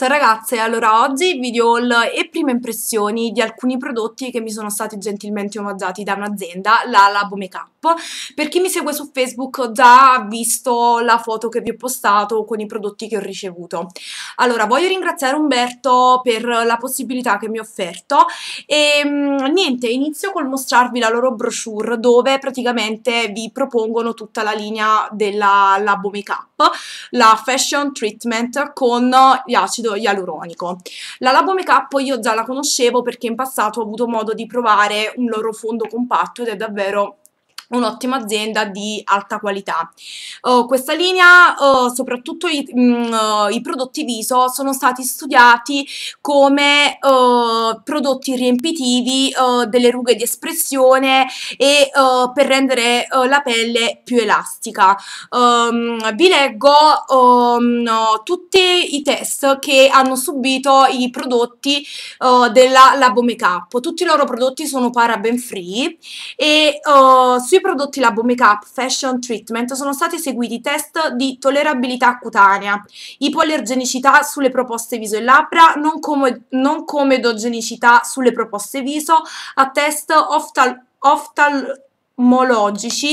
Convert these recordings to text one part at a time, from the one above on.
Ciao ragazze, allora oggi video haul e prime impressioni di alcuni prodotti che mi sono stati gentilmente omaggiati da un'azienda, la Labo Makeup. Per chi mi segue su Facebook già ha visto la foto che vi ho postato con i prodotti che ho ricevuto. Allora, voglio ringraziare Umberto per la possibilità che mi ha offerto e mm, niente, inizio col mostrarvi la loro brochure dove praticamente vi propongono tutta la linea della Labo Makeup, la Fashion Treatment con gli acidi acido ialuronico. La Labo Makeup io già la conoscevo perché in passato ho avuto modo di provare un loro fondo compatto ed è davvero un'ottima azienda di alta qualità. Oh, questa linea, oh, soprattutto i, mh, mm, oh, i, prodotti viso, sono stati studiati come oh, prodotti riempitivi oh, delle rughe di espressione e per rendere la pelle più elastica. Um, vi leggo um, tutti i test che hanno subito i prodotti della Labo Makeup. Tutti i loro prodotti sono paraben free e sui sui prodotti Labo Makeup Fashion Treatment sono stati eseguiti test di tollerabilità cutanea, ipoallergenicità sulle proposte viso e labbra, non, come, non comedogenicità sulle proposte viso, a test oftal- oftal-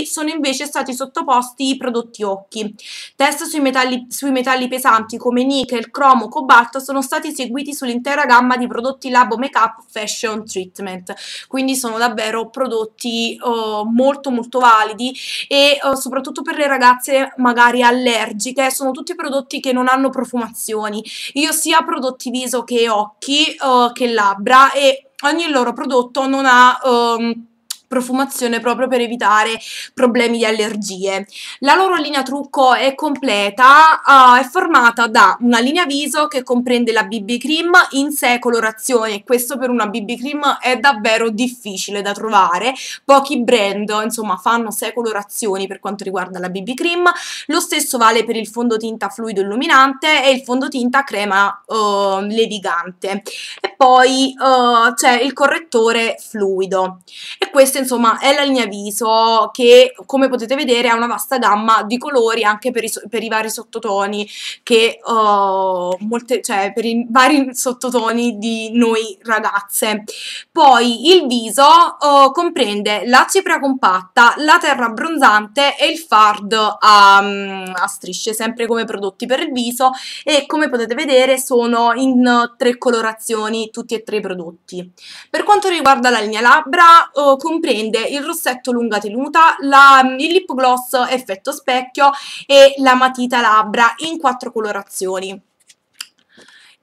sono invece stati sottoposti i prodotti occhi. Test sui metalli, sui metalli pesanti come nickel, cromo, cobalto sono stati eseguiti sull'intera gamma di prodotti labo make-up fashion treatment, quindi sono davvero prodotti uh, molto molto validi e uh, soprattutto per le ragazze magari allergiche sono tutti prodotti che non hanno profumazioni. Io sia prodotti viso che occhi uh, che labbra e ogni loro prodotto non ha... Um, profumazione proprio per evitare problemi di allergie. La loro linea trucco è completa, uh, è formata da una linea viso che comprende la BB cream in sé colorazione, questo per una BB cream è davvero difficile da trovare, pochi brand insomma fanno sé colorazioni per quanto riguarda la BB cream, lo stesso vale per il fondotinta fluido illuminante e il fondotinta crema uh, ehm, levigante e poi uh, c'è il correttore fluido e questo questa insomma è la linea viso che come potete vedere ha una vasta gamma di colori anche per i, per i vari sottotoni che uh, molte, cioè per i vari sottotoni di noi ragazze. Poi il viso uh, comprende la cipria compatta, la terra abbronzante e il fard a, mm, a strisce, sempre come prodotti per il viso e come potete vedere sono in tre colorazioni tutti e tre i prodotti. Per quanto riguarda la linea labbra, uh, comprende comprende il rossetto lunga tenuta, la, il lip gloss effetto specchio e la matita labbra in quattro colorazioni.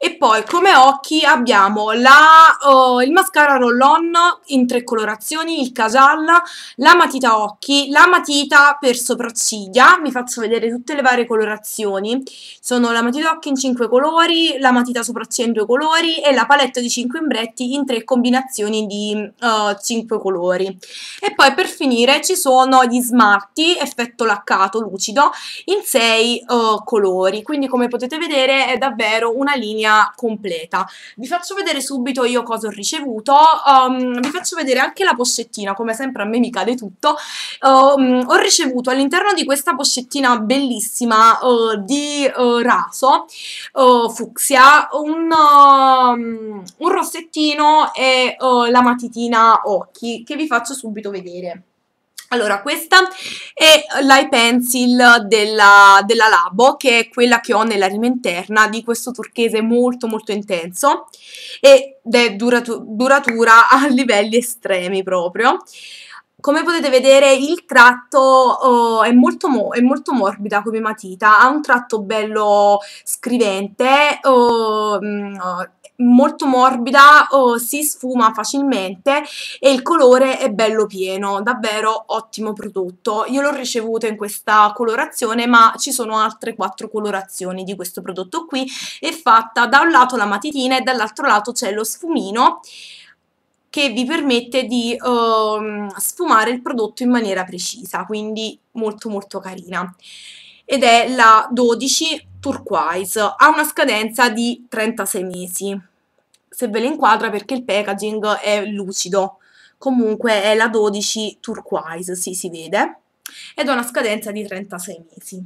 E poi come occhi abbiamo la, oh, il mascara roll-on in tre colorazioni, il casal, la matita occhi, la matita per sopracciglia, vi faccio vedere tutte le varie colorazioni, sono la matita occhi in cinque colori, la matita sopracciglia in due colori e la paletta di cinque imbretti in tre combinazioni di uh, 5 colori. E poi per finire ci sono gli smalti effetto laccato lucido in sei uh, colori, quindi come potete vedere è davvero una linea linea completa. Vi faccio vedere subito io cosa ho ricevuto, um, vi faccio vedere anche la pochettina, come sempre a me mi cade tutto. Um, ho ricevuto all'interno di questa pochettina bellissima uh, di uh, raso uh, fucsia un, um, un rossettino e uh, la matitina occhi che vi faccio subito vedere. Allora, questa è l'eye pencil della, della, Labo, che è quella che ho nella rima interna, di questo turchese molto molto intenso, ed è duratu duratura a livelli estremi proprio. Come potete vedere il tratto oh, è, molto è, molto morbida come matita, ha un tratto bello scrivente, oh, mh, mm, oh, molto morbida, oh, si sfuma facilmente e il colore è bello pieno, davvero ottimo prodotto. Io l'ho ricevuto in questa colorazione, ma ci sono altre quattro colorazioni di questo prodotto qui. È fatta da un lato la matitina e dall'altro lato c'è lo sfumino che vi permette di uh, sfumare il prodotto in maniera precisa, quindi molto molto carina. Ed è la 12 Turquoise, ha una scadenza di 36 mesi se ve le inquadra perché il packaging è lucido. Comunque è la 12 turquoise, sì, si vede, ed ha una scadenza di 36 mesi.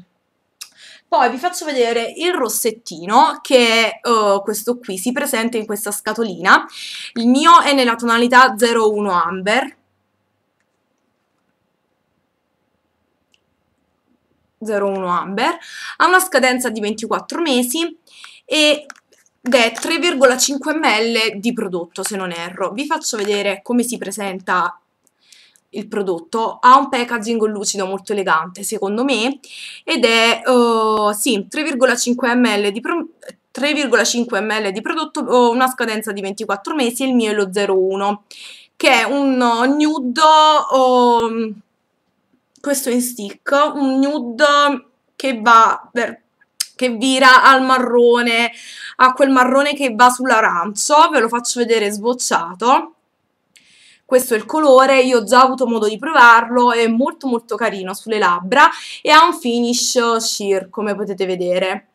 Poi vi faccio vedere il rossettino, che è uh, eh, questo qui, si presenta in questa scatolina. Il mio è nella tonalità 01 Amber. 01 Amber. Ha una scadenza di 24 mesi e è 3,5 ml di prodotto se non erro. Vi faccio vedere come si presenta il prodotto, ha un packaging lucido molto elegante secondo me ed è uh, sì, 3,5 ml di prodotto 3,5 ml di prodotto, una scadenza di 24 mesi, il mio è lo 01, che è un oh, nude, um, questo in stick, un nude che va per che vira al marrone, a quel marrone che va sull'arancio, ve lo faccio vedere sbocciato. Questo è il colore, io ho già avuto modo di provarlo, è molto molto carino sulle labbra e ha un finish sheer come potete vedere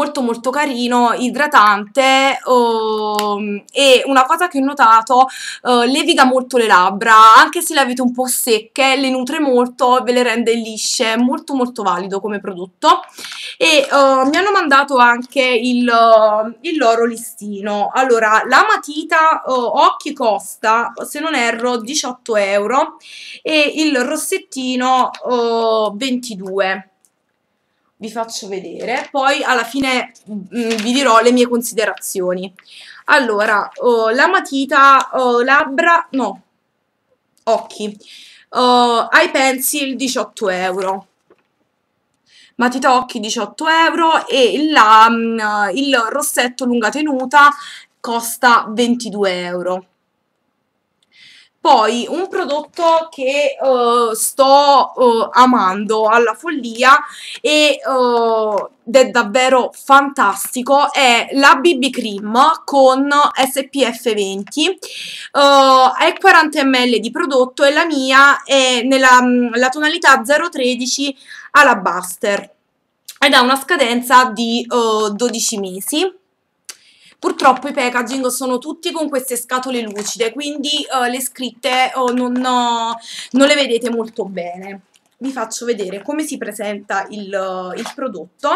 molto molto carino, idratante um, e una cosa che ho notato, uh, leviga molto le labbra, anche se le avete un po' secche, le nutre molto, ve le rende lisce, molto molto valido come prodotto e uh, mi hanno mandato anche il, eh, il, loro listino. Allora, la matita occhi costa, se non erro, 18 euro e il rossettino 22 vi faccio vedere, poi alla fine mh, mm, vi dirò le mie considerazioni. Allora, oh, la matita, oh, labbra, no, occhi, oh, eye pencil 18 euro, matita occhi 18 euro e la, mh, il rossetto lunga tenuta costa 22 euro. Poi un prodotto che uh, sto uh, amando alla follia e, uh, ed è davvero fantastico è la BB Cream con SPF 20, è 40 ml di prodotto e la mia è nella mm, tonalità 013 Alabaster ed ha una scadenza di 12 mesi Purtroppo i packaging sono tutti con queste scatole lucide, quindi uh, le scritte uh, non, uh, non le vedete molto bene vi faccio vedere come si presenta il, il, prodotto.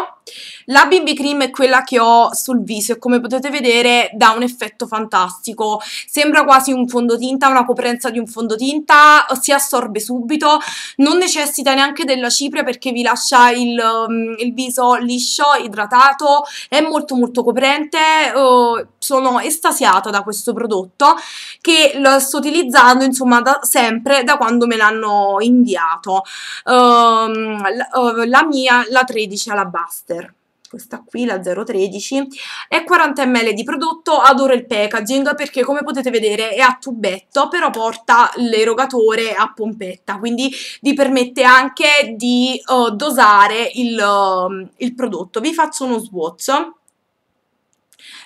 La BB Cream è quella che ho sul viso e come potete vedere dà un effetto fantastico. Sembra quasi un fondotinta, una coprenza di un fondotinta, si assorbe subito, non necessita neanche della cipria perché vi lascia il, mm, il viso liscio, idratato, è molto molto coprente. Oh, sono estasiata da questo prodotto che lo sto utilizzando insomma da sempre da quando me l'hanno inviato uh, la mia la 13 Alabaster questa qui, la 013, è 40 ml di prodotto, adoro il packaging perché come potete vedere è a tubetto, però porta l'erogatore a pompetta, quindi vi permette anche di uh, dosare il, uh, il prodotto. Vi faccio uno swatch.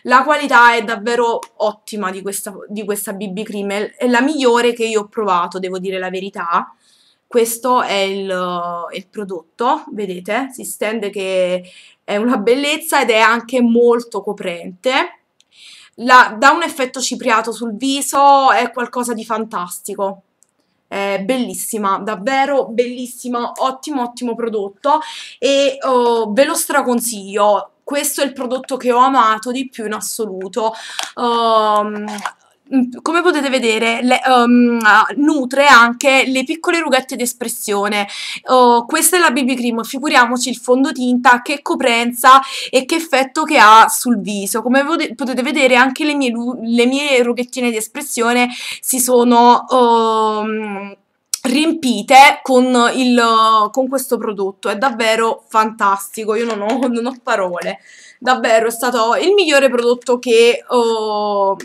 La qualità è davvero ottima di questa, di questa BB Cream, è la migliore che io ho provato, devo dire la verità questo è il, il prodotto, vedete, si stende che è una bellezza ed è anche molto coprente. La, dà un effetto cipriato sul viso, è qualcosa di fantastico. È bellissima, davvero bellissima, ottimo ottimo prodotto e oh, ve lo straconsiglio. Questo è il prodotto che ho amato di più in assoluto. Um, Mm, come potete vedere, le, um, ah, nutre anche le piccole rughette di espressione. Oh, questa è la BB Cream, figuriamoci il fondotinta, che coprenza e che effetto che ha sul viso. Come potete vedere, anche le mie, le mie rughettine di espressione si sono... Um, riempite con, il, con, questo prodotto. È davvero fantastico, io non ho, non ho parole. Davvero è stato il migliore prodotto che ho... Oh,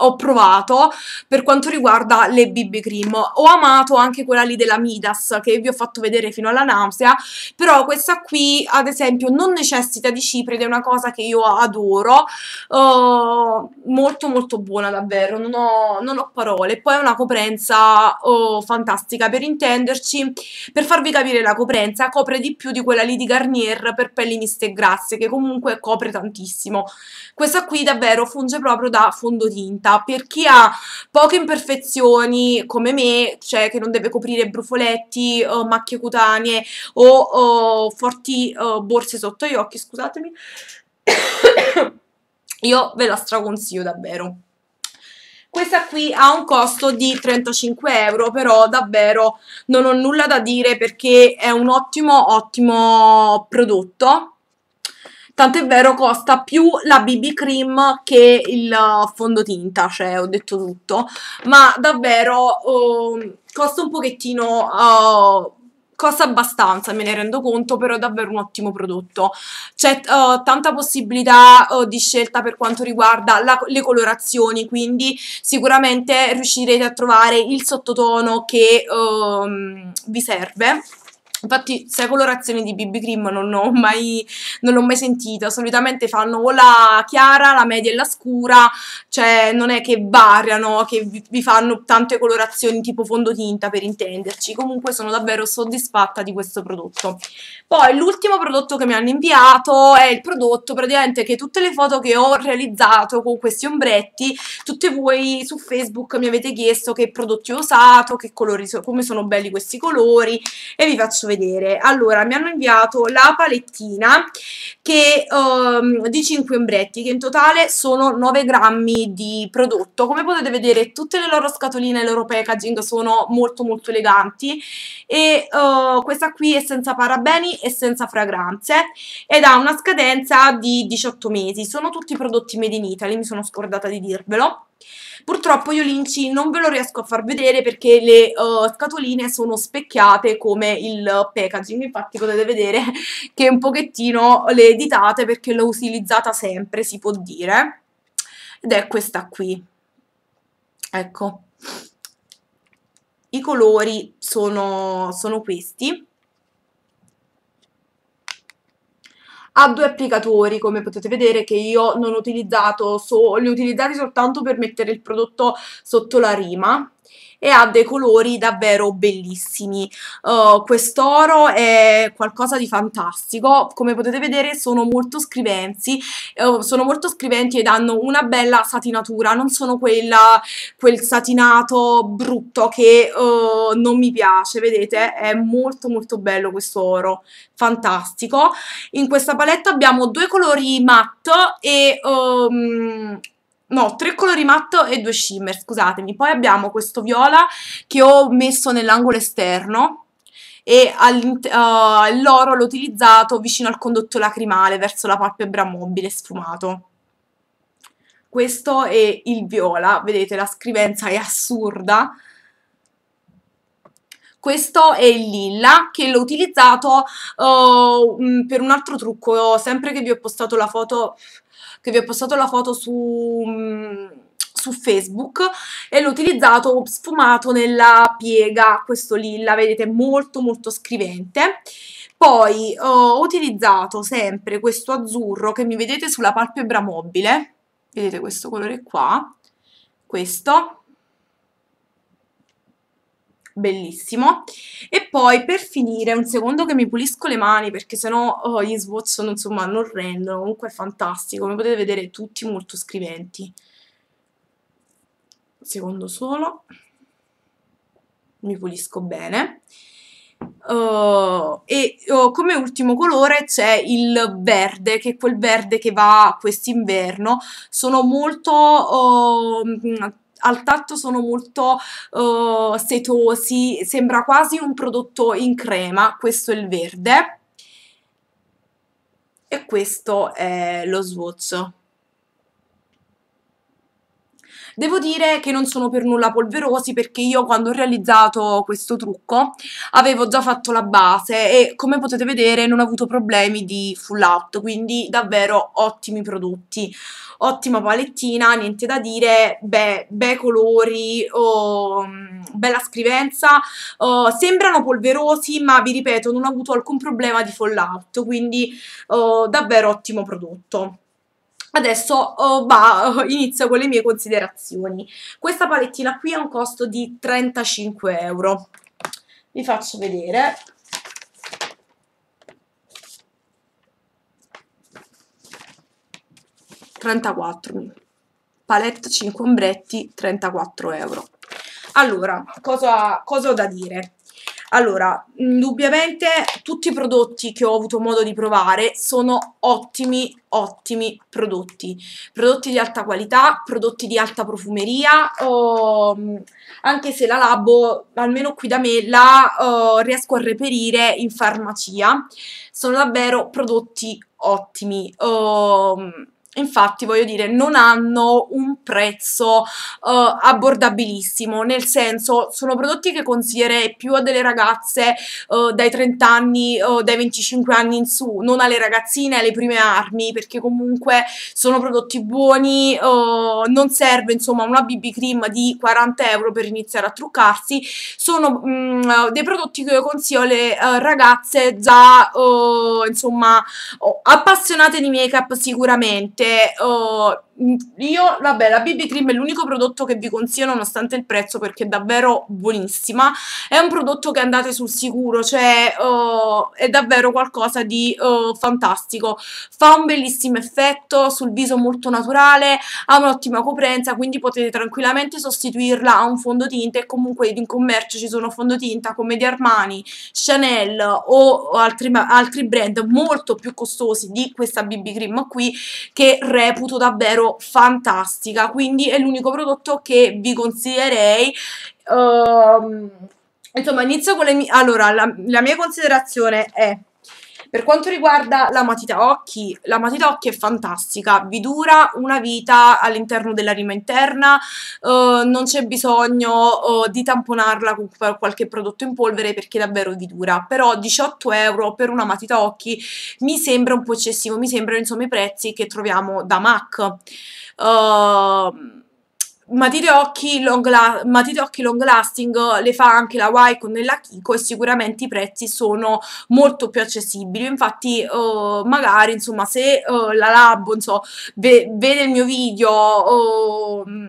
ho provato per quanto riguarda le BB Cream. Ho amato anche quella lì della Midas che vi ho fatto vedere fino alla nausea, però questa qui ad esempio non necessita di cipria ed è una cosa che io adoro, uh, molto molto buona davvero, non ho, non ho parole. Poi è una coprenza oh, fantastica per intenderci, per farvi capire la coprenza copre di più di quella lì di Garnier per pelli miste e grasse che comunque copre tantissimo. Questa qui davvero funge proprio da fondotinta realtà per chi ha poche imperfezioni come me, cioè che non deve coprire brufoletti, uh, macchie cutanee o uh, forti uh, borse sotto gli occhi, scusatemi, io ve la straconsiglio davvero. Questa qui ha un costo di 35 euro, però davvero non ho nulla da dire perché è un ottimo, ottimo prodotto Tant'è vero costa più la BB cream che il uh, fondotinta, cioè ho detto tutto, ma davvero uh, costa un pochettino... Uh, costa abbastanza, me ne rendo conto, però è davvero un ottimo prodotto. C'è uh, tanta possibilità uh, di scelta per quanto riguarda la, le colorazioni, quindi sicuramente riuscirete a trovare il sottotono che uh, vi serve. Infatti, sei colorazioni di BB Cream non, ho mai, non l'ho mai sentita. Solitamente fanno o la chiara, la media e la scura, cioè non è che variano, che vi fanno tante colorazioni tipo fondotinta per intenderci. Comunque sono davvero soddisfatta di questo prodotto. Poi l'ultimo prodotto che mi hanno inviato è il prodotto praticamente che tutte le foto che ho realizzato con questi ombretti, tutte voi su Facebook mi avete chiesto che prodotti ho usato, che colori, come sono belli questi colori e vi faccio vedere. Allora, mi hanno inviato la palettina che, um, di 5 ombretti, che in totale sono 9 grammi di prodotto. Come potete vedere, tutte le loro scatoline, il loro packaging sono molto molto eleganti e uh, questa qui è senza parabeni e senza fragranze ed ha una scadenza di 18 mesi. Sono tutti prodotti made in Italy, mi sono scordata di dirvelo. Purtroppo io l'inci non ve lo riesco a far vedere perché le uh, scatoline sono specchiate come il packaging, infatti potete vedere che un pochettino le editate perché l'ho utilizzata sempre, si può dire. Ed è questa qui. Ecco. I colori sono, sono questi ha due applicatori come potete vedere che io non ho utilizzato, so, li ho utilizzati soltanto per mettere il prodotto sotto la rima e ha dei colori davvero bellissimi. Uh, quest'oro è qualcosa di fantastico, come potete vedere sono molto scriventi, uh, eh, sono molto scriventi ed hanno una bella satinatura, non sono quella, quel satinato brutto che uh, non mi piace, vedete? È molto molto bello questo oro, fantastico. In questa paletta abbiamo due colori matte e... Um, no, tre colori matto e due shimmer, scusatemi. Poi abbiamo questo viola che ho messo nell'angolo esterno e uh, l'oro l'ho utilizzato vicino al condotto lacrimale, verso la palpebra mobile sfumato. Questo è il viola, vedete la scrivenza è assurda. Questo è il lilla che l'ho utilizzato uh, per un altro trucco, sempre che vi ho postato la foto che vi ho postato la foto su, mm, su Facebook e l'ho utilizzato sfumato nella piega, questo lilla, vedete, molto molto scrivente. Poi ho utilizzato sempre questo azzurro che mi vedete sulla palpebra mobile, vedete questo colore qua, questo, bellissimo. E poi per finire, un secondo che mi pulisco le mani perché sennò oh, gli Swatch insomma non rendono, comunque è fantastico, come potete vedere tutti molto scriventi. Un Secondo solo, mi pulisco bene. Uh, e uh, come ultimo colore c'è il verde, che è quel verde che va quest'inverno. Sono molto uh, al tatto sono molto uh, setosi, sembra quasi un prodotto in crema, questo è il verde e questo è lo swatch. Devo dire che non sono per nulla polverosi perché io quando ho realizzato questo trucco avevo già fatto la base e come potete vedere non ho avuto problemi di full out, quindi davvero ottimi prodotti. Ottima palettina, niente da dire, beh, bei colori, oh, bella scrivenza, oh, sembrano polverosi ma vi ripeto non ho avuto alcun problema di out, quindi oh, davvero ottimo prodotto. Adesso uh, oh, bah, inizio con le mie considerazioni. Questa palettina qui ha un costo di 35 euro. Vi faccio vedere. ...34 palette 5 ombretti 34 euro allora cosa, cosa ho da dire allora, indubbiamente tutti i prodotti che ho avuto modo di provare sono ottimi, ottimi prodotti. Prodotti di alta qualità, prodotti di alta profumeria, oh, anche se la Labo, almeno qui da me, la oh, riesco a reperire in farmacia. Sono davvero prodotti ottimi. Oh, mm, Infatti, voglio dire, non hanno un prezzo uh, abbordabilissimo, nel senso sono prodotti che consiglierei più a delle ragazze uh, dai 30 anni, uh, dai 25 anni in su, non alle ragazzine alle prime armi, perché comunque sono prodotti buoni, non serve insomma una BB cream di 40 euro per iniziare a truccarsi, sono mh, mm, dei prodotti che io consiglio alle ragazze già insomma appassionate di make-up sicuramente niente, io, vabbè, la BB Cream è l'unico prodotto che vi consiglio nonostante il prezzo perché è davvero buonissima. È un prodotto che andate sul sicuro, cioè uh, è davvero qualcosa di uh, fantastico. Fa un bellissimo effetto sul viso molto naturale, ha un'ottima coprenza, quindi potete tranquillamente sostituirla a un fondotinta e comunque in commercio ci sono fondotinta come di Armani, Chanel o altri, altri brand molto più costosi di questa BB Cream qui che reputo davvero fantastica, quindi è l'unico prodotto che vi consiglierei. Um, insomma, inizio con le mie... Allora, la, la mia considerazione è per quanto riguarda la matita occhi, la matita occhi è fantastica, vi dura una vita all'interno della rima interna, eh, non c'è bisogno eh, di tamponarla con qualche prodotto in polvere perché davvero vi dura, però 18 euro per una matita occhi mi sembra un po' eccessivo, mi sembrano insomma i prezzi che troviamo da MAC. Uh, matite occhi, long la- matite occhi long lasting le fa anche la Wycon e la Kiko e sicuramente i prezzi sono molto più accessibili. Infatti, uh, magari insomma, se uh, la Lab so, ve- vede il mio video. Uh,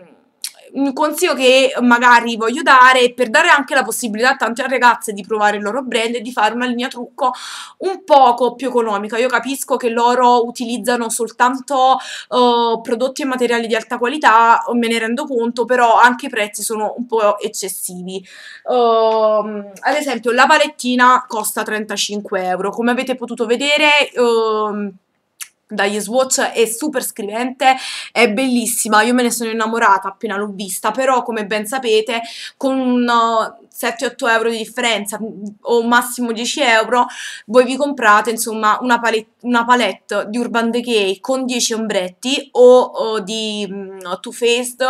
un consiglio che magari voglio dare per dare anche la possibilità a tante ragazze di provare il loro brand e di fare una linea trucco un poco più economica. Io capisco che loro utilizzano soltanto uh, prodotti e materiali di alta qualità, me ne rendo conto, però anche i prezzi sono un po' eccessivi. Uh, ad esempio la palettina costa 35 euro, come avete potuto vedere... Uh, dagli Swatch è super scrivente, è bellissima, io me ne sono innamorata appena l'ho vista, però come ben sapete con 7-8 uh, euro di differenza mm, o massimo 10 euro voi vi comprate insomma una palette, una palette di Urban Decay con 10 ombretti o, o di um, Too Faced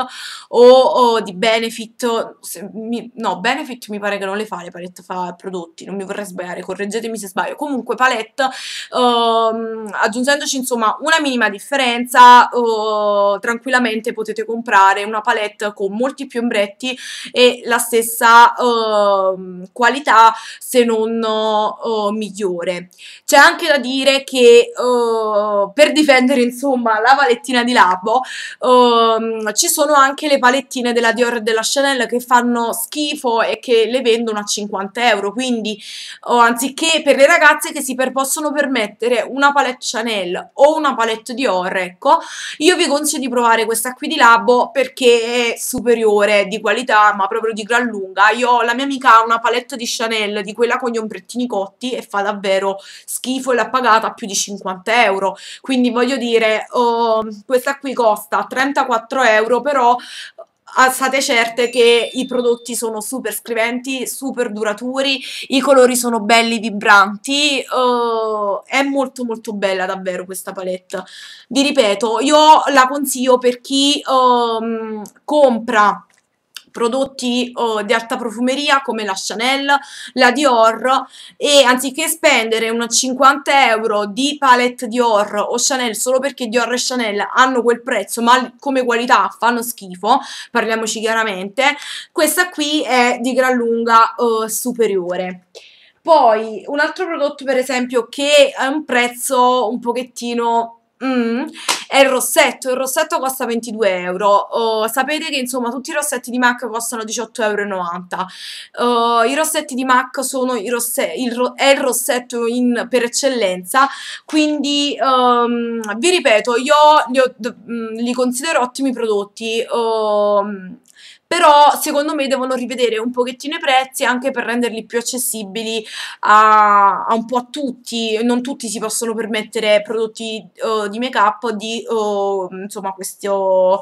o, o di Benefit, se, mi, no Benefit mi pare che non le fa, le palette fa prodotti, non mi vorrei sbagliare, correggetemi se sbaglio, comunque palette um, aggiungendoci insomma insomma una minima differenza uh, tranquillamente potete comprare una palette con molti più ombretti e la stessa uh, qualità se non uh, migliore c'è anche da dire che eh, per difendere insomma la palettina di Labo ehm, ci sono anche le palettine della Dior e della Chanel che fanno schifo e che le vendono a 50 euro quindi anziché per le ragazze che si per possono permettere una palette Chanel o una palette di Or, ecco, io vi consiglio di provare questa qui di Labo perché è superiore di qualità, ma proprio di gran lunga. Io la mia amica ha una palette di Chanel, di quella con gli ombrettini cotti, e fa davvero schifo e l'ha pagata a più di 50 euro. Quindi voglio dire, oh, questa qui costa 34 euro, però state certe che i prodotti sono super scriventi, super duraturi, i colori sono belli, vibranti, uh, è molto molto bella davvero questa palette. Vi ripeto, io la consiglio per chi um, compra prodotti uh, di alta profumeria come la Chanel, la Dior e anziché spendere una 50 euro di palette Dior o Chanel solo perché Dior e Chanel hanno quel prezzo ma come qualità fanno schifo, parliamoci chiaramente, questa qui è di gran lunga uh, superiore. Poi un altro prodotto per esempio che ha un prezzo un pochettino... Mm, è il rossetto, il rossetto costa 22 euro, oh, sapete che insomma tutti i rossetti di MAC costano 18,90 euro, oh, i rossetti di MAC sono i rosse- il è il rossetto in, per eccellenza, quindi um, vi ripeto, io li, ho, mm, li, considero ottimi prodotti, um, però secondo me devono rivedere un pochettino i prezzi anche per renderli più accessibili a, a un po' a tutti, non tutti si possono permettere prodotti uh, di make up di uh, insomma questo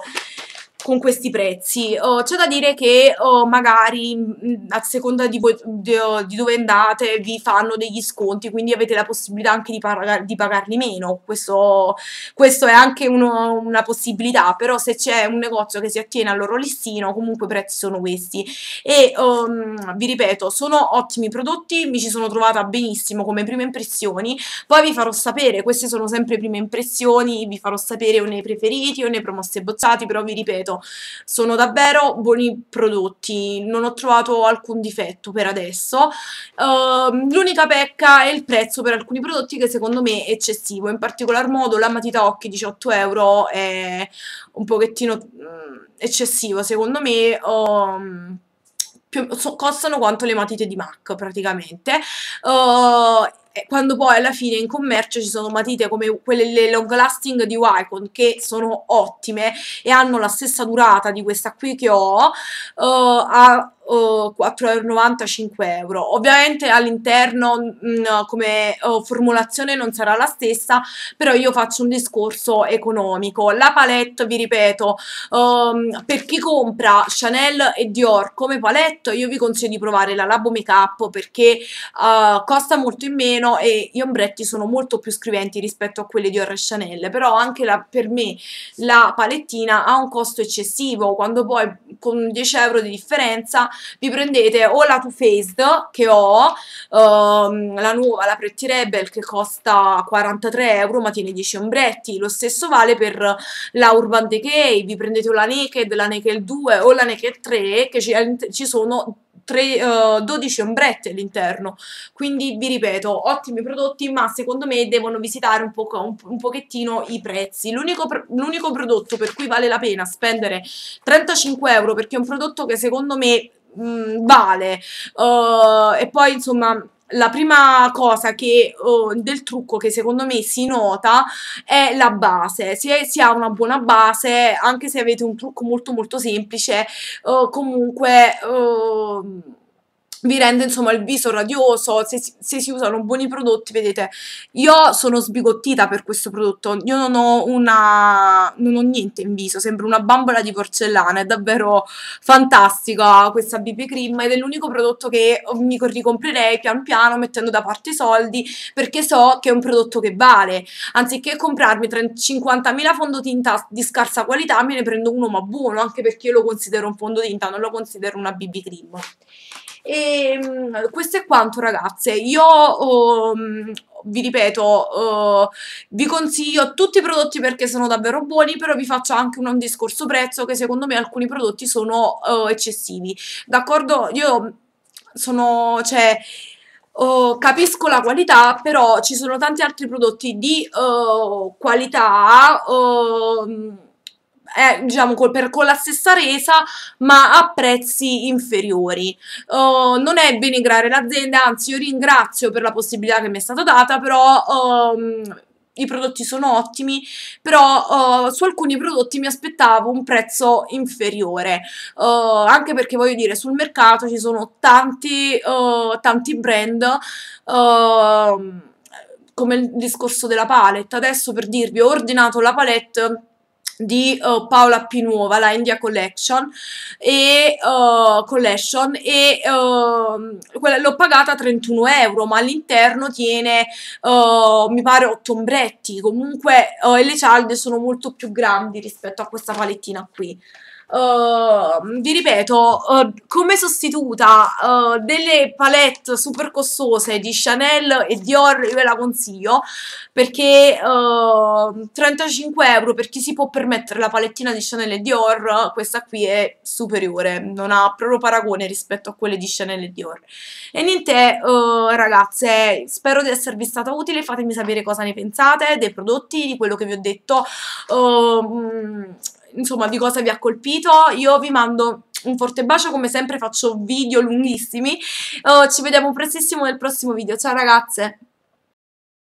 con questi prezzi. Oh, c'è da dire che oh, magari mm, a seconda di, voi, di, oh, di, dove andate vi fanno degli sconti, quindi avete la possibilità anche di, pagar, di pagarli meno. Questo, questo è anche uno, una possibilità, però se c'è un negozio che si attiene al loro listino, comunque i prezzi sono questi. E um, vi ripeto, sono ottimi prodotti, mi ci sono trovata benissimo come prime impressioni, poi vi farò sapere, queste sono sempre prime impressioni, vi farò sapere o nei preferiti o nei promossi e bozzati, però vi ripeto, ripeto, sono davvero buoni prodotti, non ho trovato alcun difetto per adesso. Uh, L'unica pecca è il prezzo per alcuni prodotti che secondo me è eccessivo, in particolar modo la matita occhi 18 euro è un pochettino mm, eccessivo secondo me. Um, più, so, costano quanto le matite di MAC praticamente uh, eh, quando poi alla fine in commercio ci sono matite come quelle long lasting di Wycon che sono ottime e hanno la stessa durata di questa qui che ho uh, a o 4,95 euro. Ovviamente all'interno mh, mm, come oh, formulazione non sarà la stessa, però io faccio un discorso economico. La palette, vi ripeto, um, per chi compra Chanel e Dior come palette, io vi consiglio di provare la Labo Makeup perché uh, costa molto in meno e gli ombretti sono molto più scriventi rispetto a quelli Dior e Chanel, però anche la, per me la palettina ha un costo eccessivo, quando poi con 10 euro di differenza vi prendete o la Too Faced che ho, ehm, la nuova, la Pretty Rebel che costa 43 euro ma tiene 10 ombretti, lo stesso vale per la Urban Decay, vi prendete o la Naked, la Naked 2 o la Naked 3 che ci, ci sono 3, uh, 12 ombretti all'interno quindi vi ripeto ottimi prodotti ma secondo me devono visitare un, po un, un pochettino i prezzi l'unico pr prodotto per cui vale la pena spendere 35 euro perché è un prodotto che secondo me mh, mm, vale. Uh, e poi, insomma, la prima cosa che, uh, del trucco che secondo me si nota è la base. Se si ha una buona base, anche se avete un trucco molto molto semplice, uh, comunque... Uh, vi rende insomma il viso radioso, se, se, si usano buoni prodotti, vedete, io sono sbigottita per questo prodotto, io non ho una, non ho niente in viso, sembra una bambola di porcellana, è davvero fantastica questa BB Cream ed è l'unico prodotto che mi ricomprerei pian piano mettendo da parte i soldi perché so che è un prodotto che vale, anziché comprarmi 50.000 fondotinta di scarsa qualità me ne prendo uno ma buono, anche perché io lo considero un fondotinta, non lo considero una BB Cream. E ehm, questo è quanto ragazze, io oh, vi ripeto, uh, vi consiglio tutti i prodotti perché sono davvero buoni, però vi faccio anche un, un discorso prezzo che secondo me alcuni prodotti sono uh, eccessivi. D'accordo? Io sono, cioè, uh, capisco la qualità, però ci sono tanti altri prodotti di uhm, qualità uhm, eh, diciamo col, per, con la stessa resa ma a prezzi inferiori uh, non è denigrare l'azienda anzi io ringrazio per la possibilità che mi è stata data però um, i prodotti sono ottimi, però uh, su alcuni prodotti mi aspettavo un prezzo inferiore, uh, anche perché voglio dire, sul mercato ci sono tanti, uh, tanti brand come il discorso della palette. Adesso per dirvi, ho ordinato la palette di uh, Paola Pinuova, la India Collection e, uh, Collection, e uh, l'ho pagata 31 euro ma all'interno tiene eh, mi pare 8 ombretti comunque le cialde sono molto più grandi rispetto a questa palettina qui Ehm, vi ripeto, uh, come sostituta uh, delle palette super costose di Chanel e Dior, io ve la consiglio perché 35 ehm, euro per chi si può permettere la palettina di Chanel e Dior, questa qui è superiore, non ha proprio paragone rispetto a quelle di Chanel e Dior. E niente, eh, ragazze, spero di esservi stata utile, fatemi sapere cosa ne pensate dei prodotti, di quello che vi ho detto. Uh, insomma di cosa vi ha colpito, io vi mando un forte bacio, come sempre faccio video lunghissimi, uh, ci vediamo prestissimo nel prossimo video, ciao ragazze!